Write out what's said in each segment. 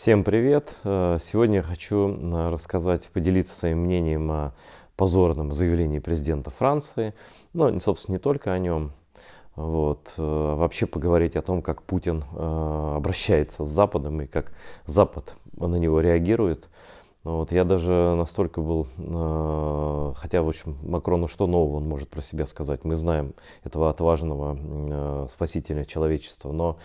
Всем привет! Э, сегодня я хочу э, рассказать, поделиться своим мнением о позорном заявлении президента Франции. Ну, собственно, не только о нем. Вот. Э, а вообще поговорить о том, как Путин обращается с Западом и как Запад на него реагирует. Вот, я даже настолько был, хотя, в общем, Макрону что нового он может про себя сказать? Мы знаем этого отважного спасителя человечества, но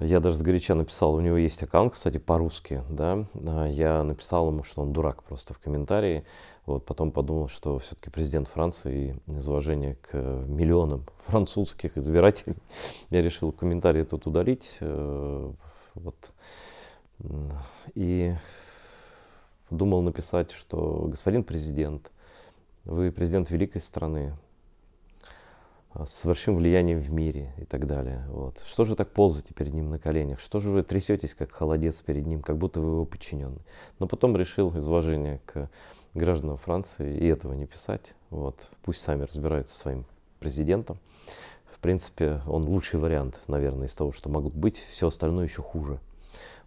я даже сгоряча написал, у него есть аккаунт, кстати, по-русски, да, а, я написал ему, что он дурак просто в комментарии, вот, потом подумал, что все-таки президент Франции, из уважения к миллионам французских избирателей, я решил комментарий этот удалить, э, вот, и думал написать, что господин президент, вы президент великой страны, а, с большим влиянием в мире и так далее. Вот. Что же вы так ползаете перед ним на коленях? Что же вы трясетесь, как холодец перед ним, как будто вы его подчиненный? Но потом решил из уважения к гражданам Франции и этого не писать. Вот. Пусть сами разбираются со своим президентом. В принципе, он лучший вариант, наверное, из того, что могут быть. Все остальное еще хуже.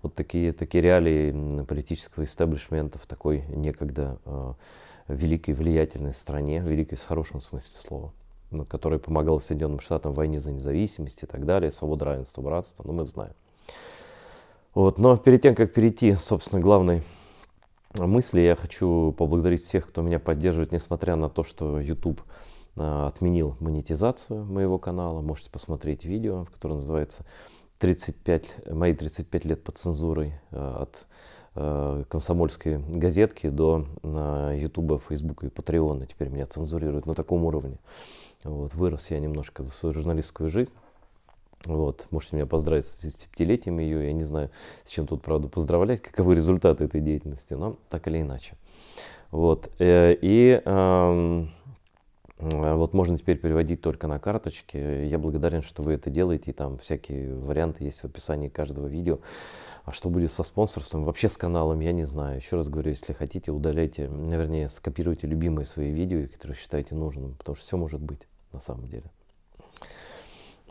Вот такие, такие реалии политического истеблишмента в такой некогда э, великой влиятельной стране, великой в хорошем смысле слова который помогал Соединенным Штатам в войне за независимость и так далее, свобода, равенство, братство, ну мы знаем. Вот, но перед тем, как перейти, собственно, главной мысли, я хочу поблагодарить всех, кто меня поддерживает, несмотря на то, что YouTube а, отменил монетизацию моего канала. Можете посмотреть видео, в котором называется 35, «Мои 35 лет под цензурой» а, от а, комсомольской газетки до Ютуба, Фейсбука и Патреона. Теперь меня цензурируют на таком уровне. Вот, вырос я немножко за свою журналистскую жизнь. Вот, можете меня поздравить с 10-летием ее, я не знаю, с чем тут, правда, поздравлять, каковы результаты этой деятельности, но так или иначе. Вот, э, и э, вот можно теперь переводить только на карточки. Я благодарен, что вы это делаете, и там всякие варианты есть в описании каждого видео. А что будет со спонсорством, вообще с каналом, я не знаю. Еще раз говорю, если хотите, удаляйте, вернее, скопируйте любимые свои видео, которые считаете нужным, потому что все может быть на самом деле.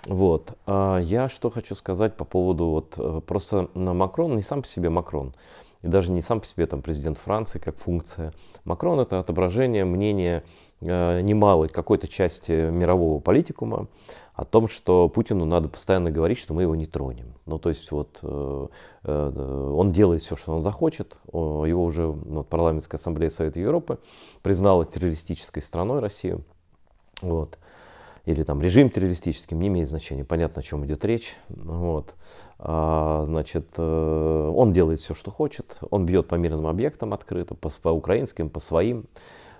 Вот. А я что хочу сказать по поводу вот э, просто Макрон не сам по себе Макрон и даже не сам по себе там президент Франции как функция. Макрон это отображение мнения э, немалой какой-то части мирового политикума о том, что Путину надо постоянно говорить, что мы его не тронем. Ну то есть вот э, э, э он делает все, что он захочет. Его уже вот, парламентская ассамблея Совета Европы признала террористической страной Россию. Вот или там режим террористическим, не имеет значения, понятно, о чем идет речь. Вот. А, значит, э, он делает все, что хочет, он бьет по мирным объектам открыто, по, по украинским, по своим,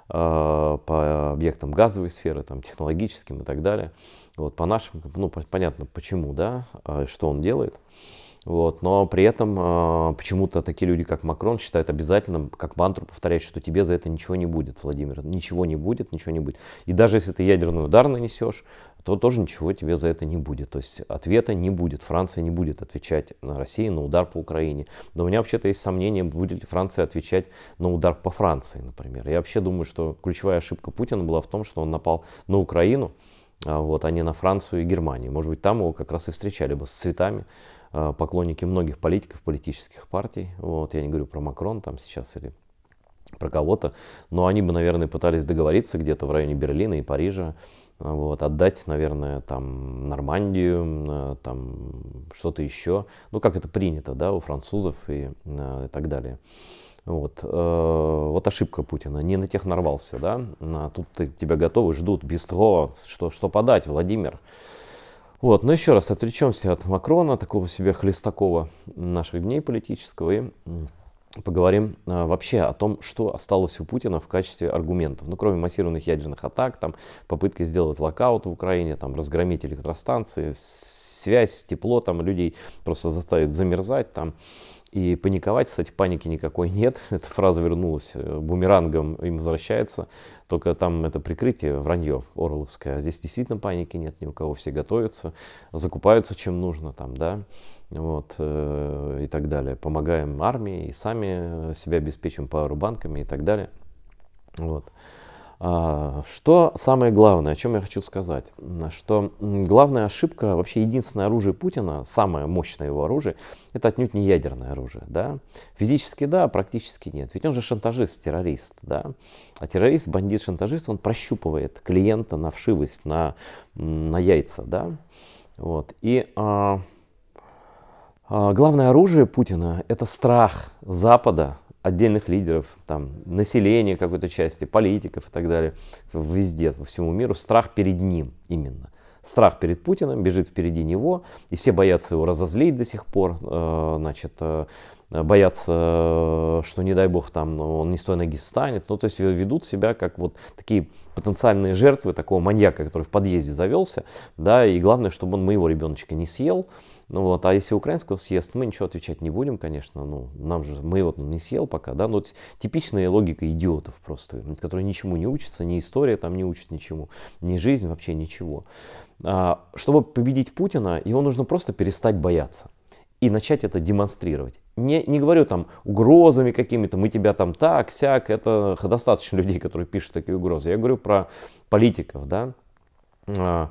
а, по объектам газовой сферы, там, технологическим и так далее. Вот, по нашим, ну, понятно, почему, да, а, что он делает. Вот, но при этом э, почему-то такие люди, как Макрон, считают обязательным, как мантру повторять, что тебе за это ничего не будет, Владимир. Ничего не будет, ничего не будет. И даже если ты ядерный удар нанесешь, то тоже ничего тебе за это не будет. То есть ответа не будет. Франция не будет отвечать на Россию, на удар по Украине. Но у меня вообще-то есть сомнения, будет ли Франция отвечать на удар по Франции, например. Я вообще думаю, что ключевая ошибка Путина была в том, что он напал на Украину, а, вот, а не на Францию и Германию. Может быть, там его как раз и встречали бы с цветами Э, поклонники многих политиков, политических партий. Вот, я не говорю про Макрон там сейчас или про кого-то, но они бы, наверное, пытались договориться где-то в районе Берлина и Парижа, э, вот, отдать, наверное, там Нормандию, э, там что-то еще, ну, как это принято, да, у французов и, и так далее. Вот, вот ошибка Путина, не на тех нарвался, да, а тут тебя готовы, ждут, без бистро, что, что подать, Владимир, вот, но ну еще раз отвлечемся от Макрона, такого себе Хлестакова наших дней политического, и поговорим э, вообще о том, что осталось у Путина в качестве аргументов. Ну, кроме массированных ядерных атак, там, попытки сделать локаут в Украине, там, разгромить электростанции, связь, тепло, там, людей просто заставить замерзать, там, и паниковать, кстати, паники никакой нет. Эта фраза вернулась э, бумерангом, им возвращается. Только там это прикрытие, вранье орловское. А здесь действительно паники нет ни у кого. Все готовятся, закупаются чем нужно там, да. Вот, э, и так далее. Помогаем армии и сами э, себя обеспечим пауэрбанками и так далее. Вот. А, что самое главное, о чем я хочу сказать, что главная ошибка, вообще единственное оружие Путина, самое мощное его оружие, это отнюдь не ядерное оружие. Да? Физически да, практически нет. Ведь он же шантажист, террорист. Да? А террорист, бандит, шантажист, он прощупывает клиента на вшивость, на, на яйца. Да? Вот. И а, а, главное оружие Путина это страх Запада отдельных лидеров, там, населения какой-то части, политиков и так далее, везде, по всему миру, страх перед ним именно. Страх перед Путиным бежит впереди него, и все боятся его разозлить до сих пор, э, значит, э, боятся, что не дай бог там он не с той ноги станет. Ну, то есть ведут себя как вот такие потенциальные жертвы такого маньяка, который в подъезде завелся, да, и главное, чтобы он моего ребеночка не съел, ну вот, а если украинского съест, мы ничего отвечать не будем, конечно, ну, нам же, мы его не съел пока, да, но типичная логика идиотов просто, которые ничему не учатся, ни история там не учит ничему, ни жизнь, вообще ничего. А, чтобы победить Путина, его нужно просто перестать бояться и начать это демонстрировать. Не, не говорю там угрозами какими-то, мы тебя там так, сяк, это достаточно людей, которые пишут такие угрозы. Я говорю про политиков, да, а,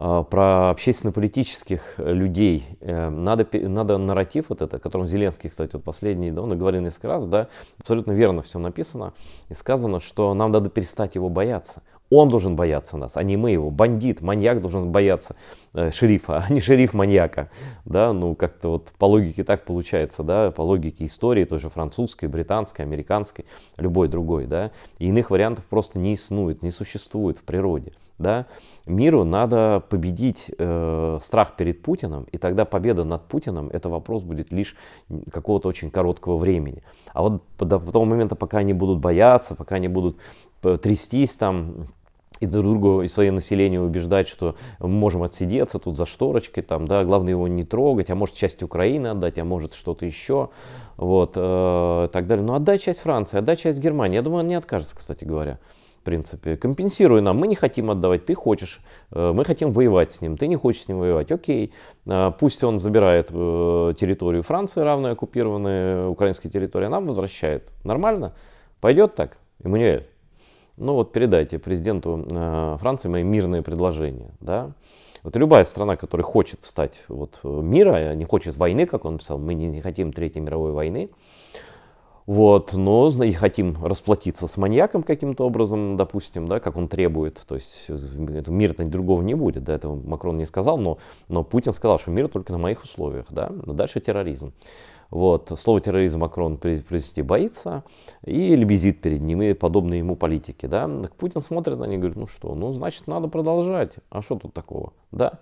а, про общественно-политических э, людей. Э, надо, надо нарратив вот это, о котором Зеленский, кстати, вот последний, да, он говорил несколько раз, да, абсолютно верно все написано и сказано, что нам надо перестать его бояться. Он должен бояться нас, а не мы его. Бандит, маньяк должен бояться э, шерифа, а не шериф маньяка. Да, ну как-то вот по логике так получается, да, по логике истории тоже французской, британской, американской, любой другой, да. И иных вариантов просто не иснует, не существует в природе. Да? Миру надо победить э, страх перед Путиным, и тогда победа над Путиным это вопрос будет лишь какого-то очень короткого времени. А вот до, того момента, пока они будут бояться, пока они будут э, трястись там, и друг друга, и свое население убеждать, что мы можем отсидеться тут за шторочкой, там, да, главное его не трогать, а может часть Украины отдать, а может что-то еще, вот, э, так далее. Но ну отдай часть Франции, отдай часть Германии. Я думаю, он не откажется, кстати говоря принципе. Компенсируй нам, мы не хотим отдавать, ты хочешь, э, мы хотим воевать с ним, ты не хочешь с ним воевать, окей. Э, пусть он забирает э, территорию Франции, равную оккупированной украинской территории, а нам возвращает. Нормально? Пойдет так, Эммануэль? Ну вот передайте президенту Франции мои мирные предложения, да. Вот любая страна, которая хочет стать вот, мира, не хочет войны, как он писал, мы не, не хотим Третьей мировой войны, вот, но и хотим расплатиться с маньяком каким-то образом, допустим, да, как он требует. То есть э, мира-то другого не будет. До этого Макрон не сказал, но, но Путин сказал, что мир только на моих условиях. Да? Но дальше терроризм. Вот. Слово терроризм Макрон произнести боится и лебезит перед ним и подобные ему политики. Да? Так Путин смотрит на них и говорит, ну что, ну значит надо продолжать. А что тут такого? Да?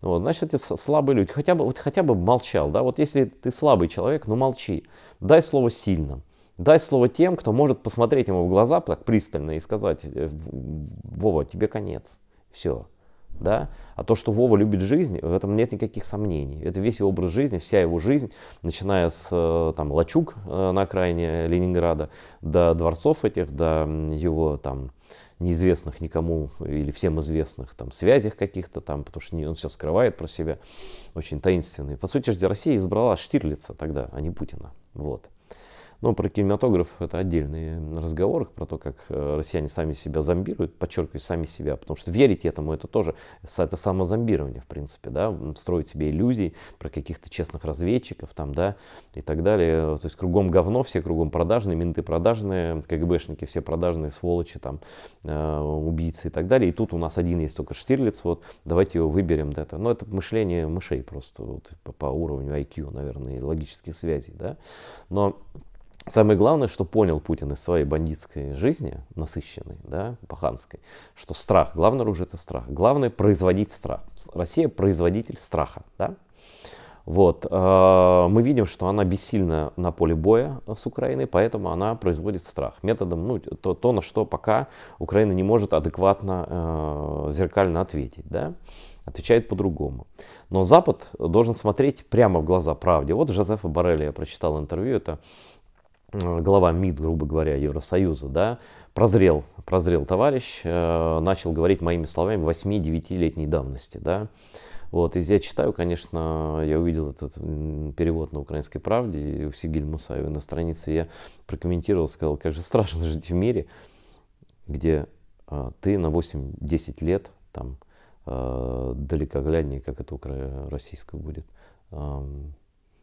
Вот, значит, эти слабые люди. Хотя бы, вот, хотя бы молчал. Да? Вот если ты слабый человек, ну молчи. Дай слово сильным дай слово тем, кто может посмотреть ему в глаза так пристально и сказать, э, Вова, тебе конец, все. Да? А то, что Вова любит жизнь, в этом нет никаких сомнений. Это весь его образ жизни, вся его жизнь, начиная с э, там, Лачуг э, на окраине Ленинграда, до дворцов этих, до его там, неизвестных никому или всем известных там связях каких-то там, потому что он все скрывает про себя, очень таинственный. По сути, же Россия избрала Штирлица тогда, а не Путина. Вот. Но про кинематограф это отдельный разговор, про то, как э, россияне сами себя зомбируют, подчеркиваю, сами себя, потому что верить этому это тоже это самозомбирование, в принципе, да, строить себе иллюзии про каких-то честных разведчиков там, да, и так далее. То есть кругом говно, все кругом продажные, менты продажные, КГБшники все продажные, сволочи там, э, убийцы и так далее. И тут у нас один есть только Штирлиц, вот давайте его выберем, да, это, но ну, это мышление мышей просто вот, по, по уровню IQ, наверное, и логических связей, да. Но Самое главное, что понял Путин из своей бандитской жизни, насыщенной, да, паханской, что страх, главное оружие это страх. Главное производить страх. Россия производитель страха, да. Вот, э, мы видим, что она бессильна на поле боя с Украиной, поэтому она производит страх методом, ну, то, то на что пока Украина не может адекватно, э, зеркально ответить, да отвечает по-другому. Но Запад должен смотреть прямо в глаза правде. Вот Жозефа Барелли, я прочитал интервью, это глава МИД, грубо говоря, Евросоюза, да, прозрел, прозрел товарищ, э, начал говорить моими словами 8-9-летней давности, да. Вот, и я читаю, конечно, я увидел этот перевод на украинской правде у Сигиль Мусаева на странице, я прокомментировал, сказал, как же страшно жить в мире, где э, ты на 8-10 лет, там, э, далеко гляднее, как это укра... российское будет, эм,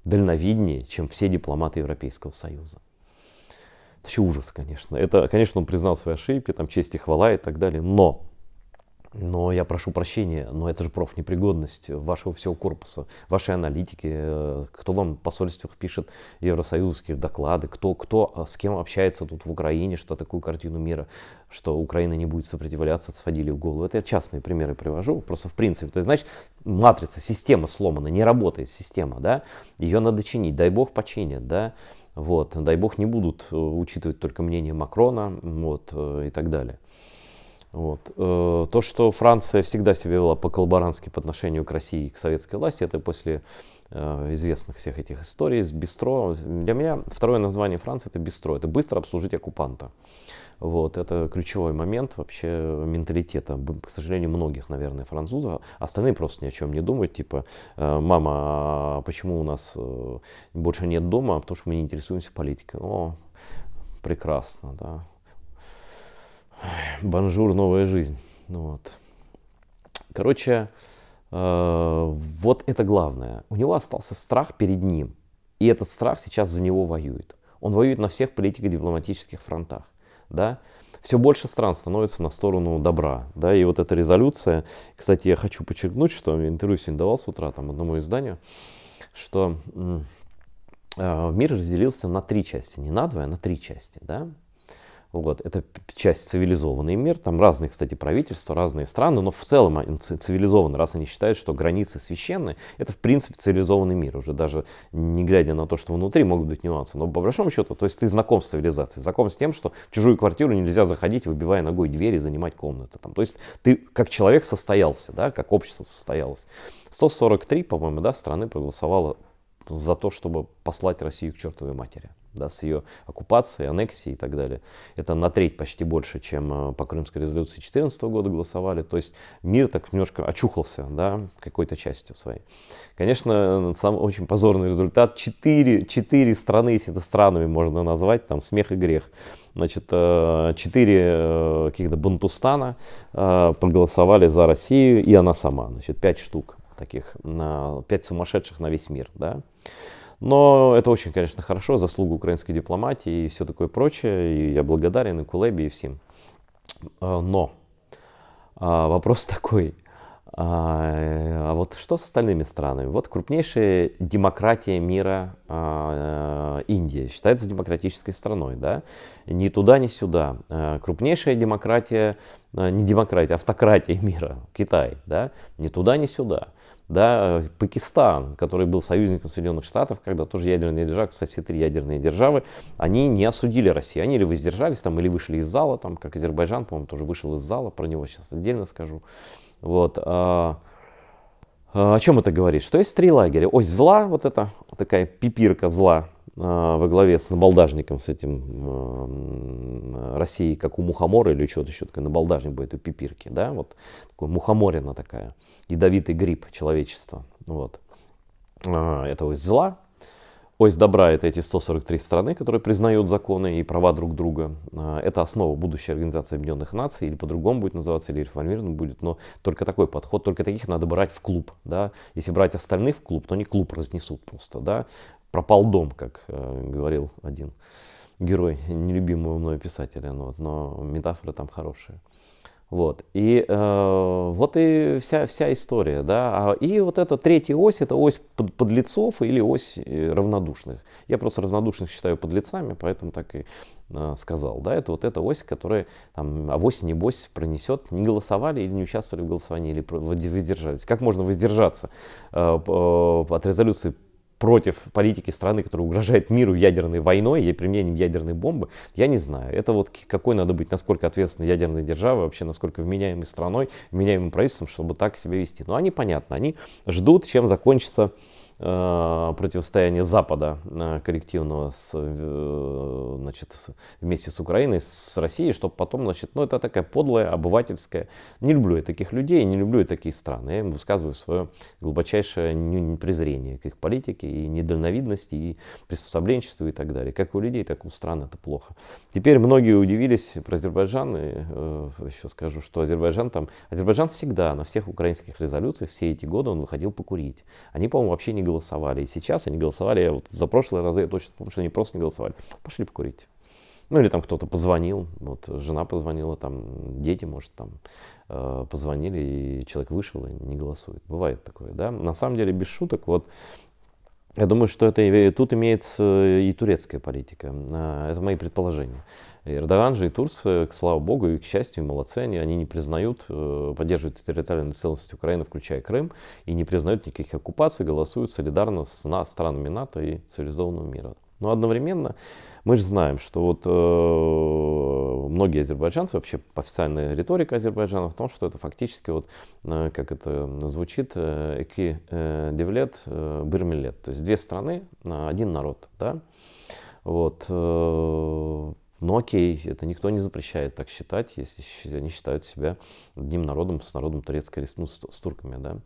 дальновиднее, чем все дипломаты Европейского Союза. Это вообще ужас, конечно. Это, конечно, он признал свои ошибки, там честь и хвала и так далее, но но я прошу прощения, но это же профнепригодность вашего всего корпуса, вашей аналитики, э, кто вам в посольствах пишет евросоюзовских доклады, кто, кто э, с кем общается тут в Украине, что такую картину мира, что Украина не будет сопротивляться, сводили в голову. Это я частные примеры привожу, просто в принципе. То есть, значит, матрица, система сломана, не работает система, да, ее надо чинить, дай бог починят, да, вот, дай бог не будут э, учитывать только мнение Макрона вот, э, и так далее. Вот. Э, то, что Франция всегда себя вела по-коллаборантски по отношению к России и к советской власти, это после Э, известных всех этих историй, с бистро. Для меня второе название Франции это бистро, это быстро обслужить оккупанта. Вот, это ключевой момент вообще менталитета, к сожалению, многих, наверное, французов. Остальные просто ни о чем не думают, типа, «Э, мама, а почему у нас э, больше нет дома, а потому что мы не интересуемся политикой. О, прекрасно, да. Ой, бонжур, новая жизнь. Вот. Короче, Э, вот это главное. У него остался страх перед ним. И этот страх сейчас за него воюет. Он воюет на всех политико-дипломатических фронтах. Да? Все больше стран становится на сторону добра. Да? И вот эта резолюция, кстати, я хочу подчеркнуть, что я интервью сегодня давал с утра там, одному изданию, что э, мир разделился на три части, не на двое, а на три части. Да? Вот, это часть цивилизованный мир, там разные, кстати, правительства, разные страны, но в целом они цивилизованы, раз они считают, что границы священны, это в принципе цивилизованный мир, уже даже не глядя на то, что внутри могут быть нюансы, но по большому счету, то есть ты знаком с цивилизацией, знаком с тем, что в чужую квартиру нельзя заходить, выбивая ногой дверь и занимать комнату, там. то есть ты как человек состоялся, да, как общество состоялось. 143, по-моему, да, страны проголосовало за то, чтобы послать Россию к чертовой матери да, с ее оккупацией, аннексией и так далее. Это на треть почти больше, чем э, по Крымской резолюции 2014 года голосовали. То есть мир так немножко очухался да, какой-то частью своей. Конечно, сам очень позорный результат. Четыре, четыре страны, если это странами можно назвать, там смех и грех. Значит, э, четыре э, каких-то бантустана проголосовали за Россию и она сама. Значит, пять штук таких, пять сумасшедших на весь мир. Да? Но это очень, конечно, хорошо, заслуга украинской дипломатии и все такое прочее. И я благодарен и Кулебе, и всем. А, но а, вопрос такой. А, а вот что с остальными странами? Вот крупнейшая демократия мира э, Индия считается демократической страной, да? Ни туда, ни сюда. Крупнейшая демократия, не демократия, автократия мира Китай, да? Ни туда, ни сюда да, Пакистан, который был союзником Соединенных Штатов, когда тоже ядерные державы, кстати, все три ядерные державы, они не осудили Россию, они или воздержались там, или вышли из зала, там, как Азербайджан, по-моему, тоже вышел из зала, про него сейчас отдельно скажу. Вот. А, а, о чем это говорит? Что есть три лагеря. Ось зла, вот это вот такая пипирка зла, а, во главе с набалдажником, с этим э, Россией, как у мухомора или что-то еще такое, набалдажник будет у пипирки, да, вот такой мухоморина такая, ядовитый гриб человечества, вот, э, а, этого зла, Ось добра — это эти 143 страны, которые признают законы и права друг друга. А, это основа будущей Организации Объединенных Наций, или по-другому будет называться, или реформирован будет, но только такой подход, только таких надо брать в клуб. Да? Если брать остальных в клуб, то они клуб разнесут просто. Да? Пропал дом, как э, говорил один герой нелюбимого мной писателя, ну но, но метафоры там хорошие. Вот. И э, вот и вся, вся история. Да? А, и вот эта третья ось, это ось под, подлецов или ось э, равнодушных. Я просто равнодушных считаю подлецами, поэтому так и э, сказал. Да? Это вот эта ось, которая там, авось небось пронесет, не голосовали или не участвовали в голосовании, или воздержались. Как можно воздержаться э, э от резолюции против политики страны, которая угрожает миру ядерной войной и применением ядерной бомбы, я не знаю. Это вот какой надо быть, насколько ответственной ядерной державой, вообще насколько вменяемой страной, вменяемым правительством, чтобы так себя вести. Но они, понятно, они ждут, чем закончится Э, противостояние Запада э, коллективного с, э, значит, вместе с Украиной, с Россией, чтобы потом, значит, ну это такая подлая, обывательская. Не люблю я таких людей, не люблю я такие страны. Я им высказываю свое глубочайшее презрение к их политике и недальновидности, и приспособленчеству и так далее. Как у людей, так и у стран это плохо. Теперь многие удивились про Азербайджан, и э, еще скажу, что Азербайджан там... Азербайджан всегда на всех украинских резолюциях все эти годы он выходил покурить. Они, по-моему, вообще не голосовали. И сейчас они голосовали, я вот за прошлые разы я точно помню, что они просто не голосовали. Пошли покурить. Ну или там кто-то позвонил, вот жена позвонила, там дети, может, там э, позвонили, и человек вышел и не голосует. Бывает такое, да. На самом деле, без шуток, вот я думаю, что это тут имеет э, и турецкая политика. Э, это мои предположения. И Эрдоган же и Турция, э, к слава богу, и к счастью, и молодцы они, они не признают, э, поддерживают территориальную целостность Украины, включая Крым, и не признают никаких оккупаций, голосуют солидарно с на, странами НАТО и цивилизованного мира. Но одновременно мы же знаем, что вот э, многие азербайджанцы, вообще официальная риторика Азербайджана в том, что это фактически, вот, э, как это звучит, э, эки э, девлет, э, бирмилет. То есть две страны, один народ. Да? Вот, э, но окей, это никто не запрещает так считать, если они считают себя одним народом с народом турецкой республики, ну, с турками, да.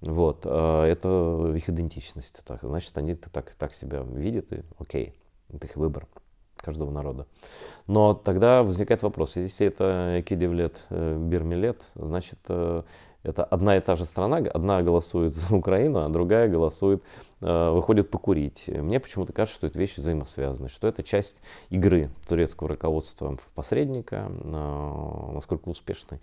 Вот, э, это их идентичность, так, значит, они так, так себя видят, и окей, это их выбор каждого народа. Но тогда возникает вопрос, если это Экидевлет, э, Бирмилет, значит, э, это одна и та же страна, одна голосует за Украину, а другая голосует, э, выходит покурить. Мне почему-то кажется, что это вещи взаимосвязаны, что это часть игры турецкого руководства в посредника, э, насколько успешной.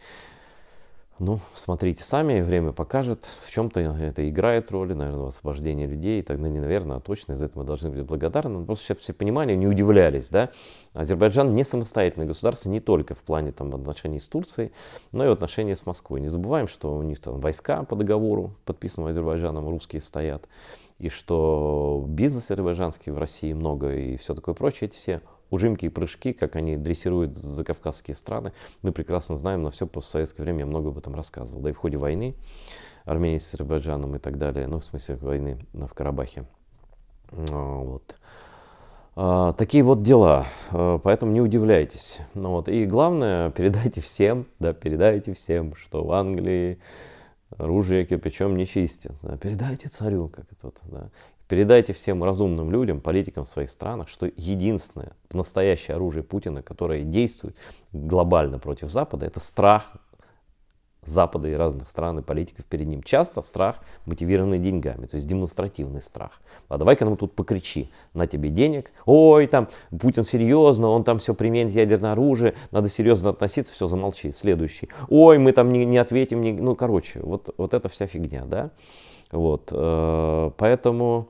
Ну, смотрите сами, время покажет. В чем-то это играет роль, наверное, в освобождении людей. И так, ну, не наверное, а точно, за этого мы должны быть благодарны. Но ну, просто чтобы все понимали, не удивлялись, да. Азербайджан не самостоятельное государство не только в плане там, отношений с Турцией, но и в отношении с Москвой. Не забываем, что у них там войска по договору, подписанному Азербайджаном, русские стоят. И что бизнес азербайджанский в России много и все такое прочее, эти все ужимки и прыжки, как они дрессируют закавказские страны, мы прекрасно знаем, но все советское время я много об этом рассказывал. Да и в ходе войны Армении с Азербайджаном и так далее, ну, в смысле войны в Карабахе. А, вот. А, такие вот дела, а, поэтому не удивляйтесь. Ну, вот. И главное, передайте всем, да, передайте всем, что в Англии оружие кирпичом не чистят. Да, передайте царю, как это вот, да. Передайте всем разумным людям, политикам в своих странах, что единственное настоящее оружие Путина, которое действует глобально против Запада, это страх Запада и разных стран и политиков перед ним. Часто страх, мотивированный деньгами, то есть демонстративный страх. А давай-ка нам тут покричи, на тебе денег, ой, там Путин серьезно, он там все применит ядерное оружие, надо серьезно относиться, все, замолчи, следующий. Ой, мы там не, не ответим, не... ну, короче, вот, вот эта вся фигня, да. Вот, э, поэтому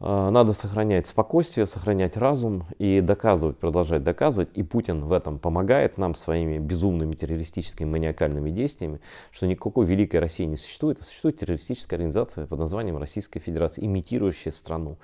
э, надо сохранять спокойствие, сохранять разум и доказывать, продолжать доказывать. И Путин в этом помогает нам своими безумными террористическими маниакальными действиями, что никакой великой России не существует, а существует террористическая организация под названием Российская Федерация, имитирующая страну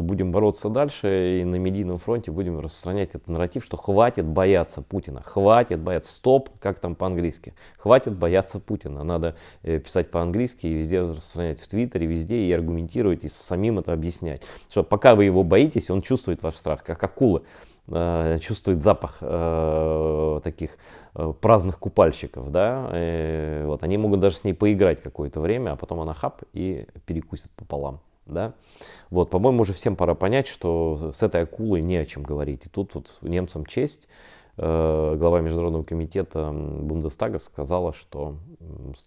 будем бороться дальше и на медийном фронте будем распространять этот нарратив, что хватит бояться Путина, хватит бояться, стоп, как там по-английски, хватит бояться Путина, надо э, писать по-английски и везде распространять в Твиттере, везде и аргументировать, и самим это объяснять, что пока вы его боитесь, он чувствует ваш страх, как акула э, чувствует запах э, таких э, праздных купальщиков, да, э, вот они могут даже с ней поиграть какое-то время, а потом она хап и перекусит пополам. Да? Вот, по-моему, уже всем пора понять, что с этой акулой не о чем говорить. И тут вот немцам честь. Э, глава Международного комитета Бундестага сказала, что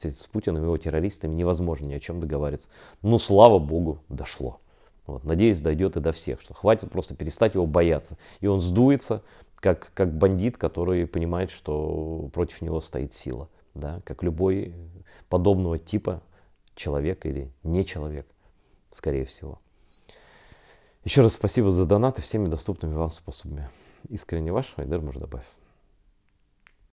с Путиным и его террористами невозможно ни о чем договариваться. Но ну, слава богу, дошло. Вот, надеюсь, дойдет и до всех, что хватит просто перестать его бояться. И он сдуется, как, как бандит, который понимает, что против него стоит сила. Да? Как любой подобного типа человек или не человек скорее всего. Еще раз спасибо за донаты всеми доступными вам способами. Искренне ваш, Айдер Муждабаев.